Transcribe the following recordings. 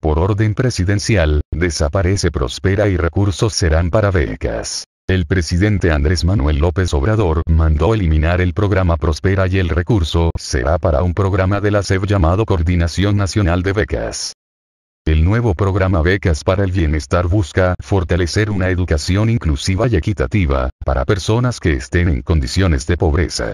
por orden presidencial, desaparece Prospera y recursos serán para becas. El presidente Andrés Manuel López Obrador mandó eliminar el programa Prospera y el recurso será para un programa de la SEB llamado Coordinación Nacional de Becas. El nuevo programa Becas para el Bienestar busca fortalecer una educación inclusiva y equitativa para personas que estén en condiciones de pobreza.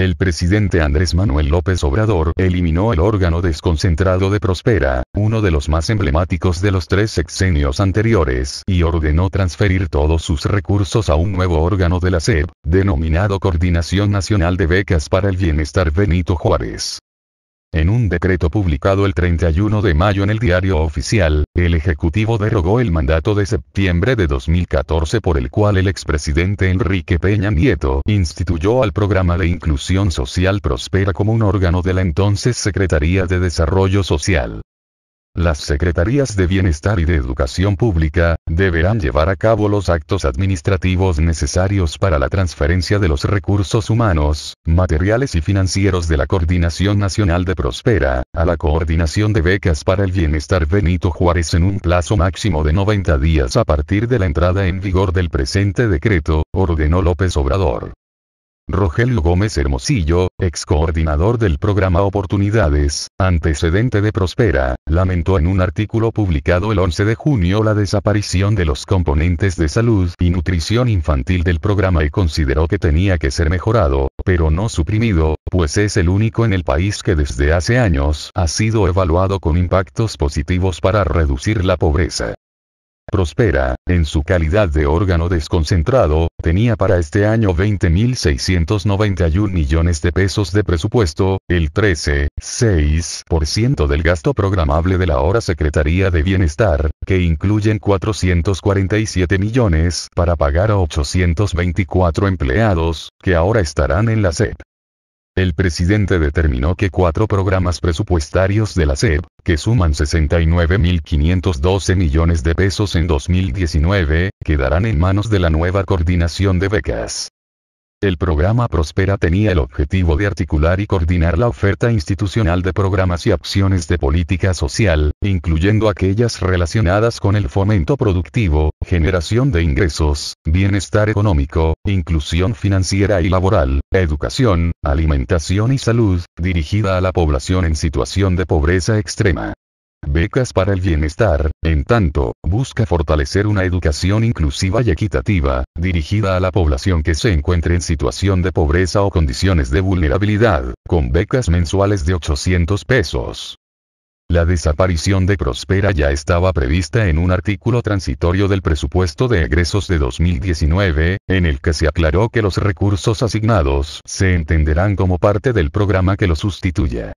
El presidente Andrés Manuel López Obrador eliminó el órgano desconcentrado de Prospera, uno de los más emblemáticos de los tres sexenios anteriores, y ordenó transferir todos sus recursos a un nuevo órgano de la SEP, denominado Coordinación Nacional de Becas para el Bienestar Benito Juárez. En un decreto publicado el 31 de mayo en el diario oficial, el Ejecutivo derogó el mandato de septiembre de 2014 por el cual el expresidente Enrique Peña Nieto instituyó al Programa de Inclusión Social Prospera como un órgano de la entonces Secretaría de Desarrollo Social. Las Secretarías de Bienestar y de Educación Pública, deberán llevar a cabo los actos administrativos necesarios para la transferencia de los recursos humanos, materiales y financieros de la Coordinación Nacional de Prospera, a la Coordinación de Becas para el Bienestar Benito Juárez en un plazo máximo de 90 días a partir de la entrada en vigor del presente decreto, ordenó López Obrador. Rogelio Gómez Hermosillo, ex coordinador del programa Oportunidades, antecedente de Prospera, lamentó en un artículo publicado el 11 de junio la desaparición de los componentes de salud y nutrición infantil del programa y consideró que tenía que ser mejorado, pero no suprimido, pues es el único en el país que desde hace años ha sido evaluado con impactos positivos para reducir la pobreza. Prospera, en su calidad de órgano desconcentrado, Tenía para este año 20.691 millones de pesos de presupuesto, el 13,6% del gasto programable de la ahora Secretaría de Bienestar, que incluyen 447 millones para pagar a 824 empleados, que ahora estarán en la SEP. El presidente determinó que cuatro programas presupuestarios de la SEP, que suman 69.512 millones de pesos en 2019, quedarán en manos de la nueva coordinación de becas. El programa Prospera tenía el objetivo de articular y coordinar la oferta institucional de programas y acciones de política social, incluyendo aquellas relacionadas con el fomento productivo, generación de ingresos, bienestar económico, inclusión financiera y laboral, educación, alimentación y salud, dirigida a la población en situación de pobreza extrema becas para el bienestar, en tanto, busca fortalecer una educación inclusiva y equitativa, dirigida a la población que se encuentre en situación de pobreza o condiciones de vulnerabilidad, con becas mensuales de 800 pesos. La desaparición de Prospera ya estaba prevista en un artículo transitorio del presupuesto de egresos de 2019, en el que se aclaró que los recursos asignados se entenderán como parte del programa que lo sustituya.